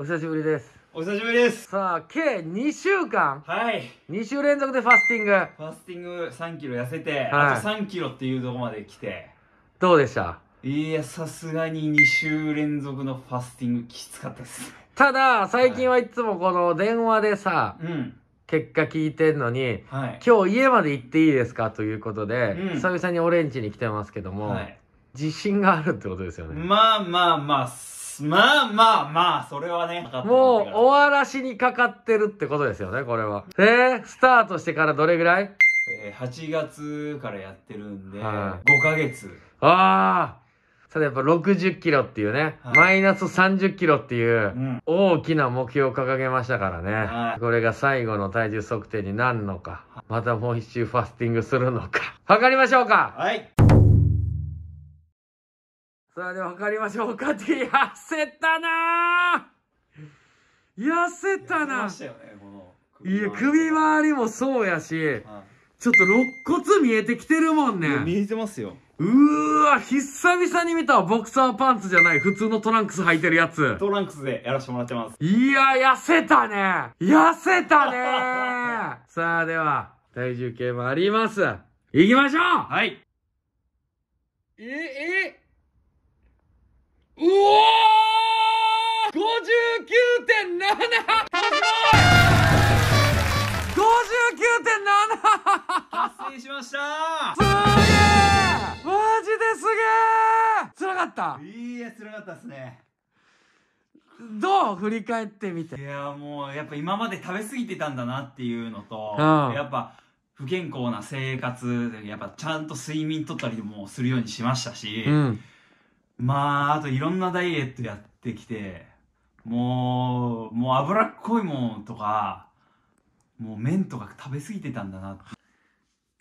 お久しぶりです。お久しぶりです。さあ、計2週間。はい。2週連続でファスティング。ファスティング3キロ痩せて、はい、あと3キロっていうとこまで来て。どうでしたいや、さすがに2週連続のファスティングきつかったです。ただ、最近はいつもこの電話でさ、はい、結果聞いてんのに、はい、今日家まで行っていいですかということで、うん、久々にオレンジに来てますけども、はい、自信があるってことですよね。まあまあまあ、まあまあまあ、それはね、もう終わらしにかかってるってことですよね、これは。えー、スタートしてからどれぐらいえー、8月からやってるんで、は5ヶ月。ああただやっぱ60キロっていうね、はマイナス30キロっていう大きな目標を掲げましたからね、はこれが最後の体重測定になるのか、またもう一周ファスティングするのか、測りましょうかはいそれではかりましょうかって、痩せたな痩せたなせ、ね、いや、首周りもそうやし、はい、ちょっと肋骨見えてきてるもんね。見えてますよ。うーわ、久々に見たボクサーパンツじゃない、普通のトランクス履いてるやつ。トランクスでやらせてもらってます。いや、痩せたね痩せたね さあ、では、体重計もあります。いきましょうはい。え、え、うおー !59.7! 達成しましたすげえマジですげえつらかったいいやつらかったっすねどう振り返ってみていやもうやっぱ今まで食べ過ぎてたんだなっていうのと、うん、やっぱ不健康な生活やっぱちゃんと睡眠取ったりもするようにしましたし、うんまあ、あといろんなダイエットやってきて、もう、もう脂っこいもんとか、もう麺とか食べ過ぎてたんだな。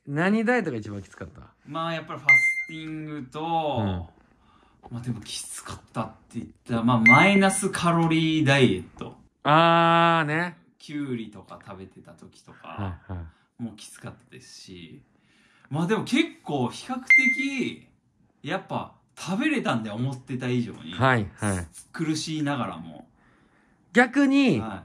何ダイエットが一番きつかったまあ、やっぱりファスティングと、うん、まあでもきつかったって言ったら、まあ、マイナスカロリーダイエット。ああ、ね。きゅうりとか食べてた時とか、もうきつかったですし、まあでも結構比較的、やっぱ、喋れたんで思ってた以上に、はいはい、苦しいながらも逆に、は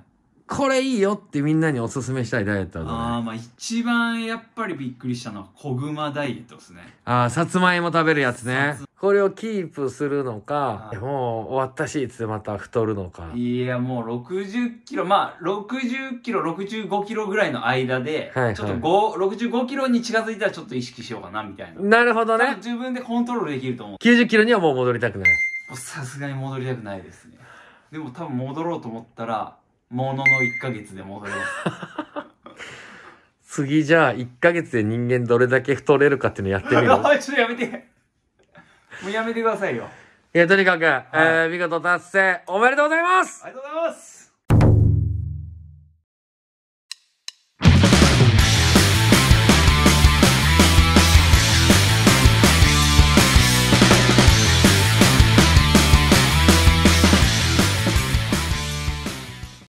これいいよってみんなにおすすめしたいダイエットはどああまあ一番やっぱりびっくりしたのは小熊ダイエットですねああさつまいも食べるやつねこれをキープするのかもう終わったしいつまた太るのかいやもう60キロまあ60キロ65キロぐらいの間で、はいはい、ちょっと65キロに近づいたらちょっと意識しようかなみたいななるほどね自分でコントロールできると思う90キロにはもう戻りたくないさすがに戻りたくないですねでも多分戻ろうと思ったらものの1ヶ月で戻ります次じゃあ1ヶ月で人間どれだけ太れるかっていうのやってみよう ちょっとやめてもうやめてくださいよいやとにかく、はい、えー、見事達成おめでとうございますありがとうございます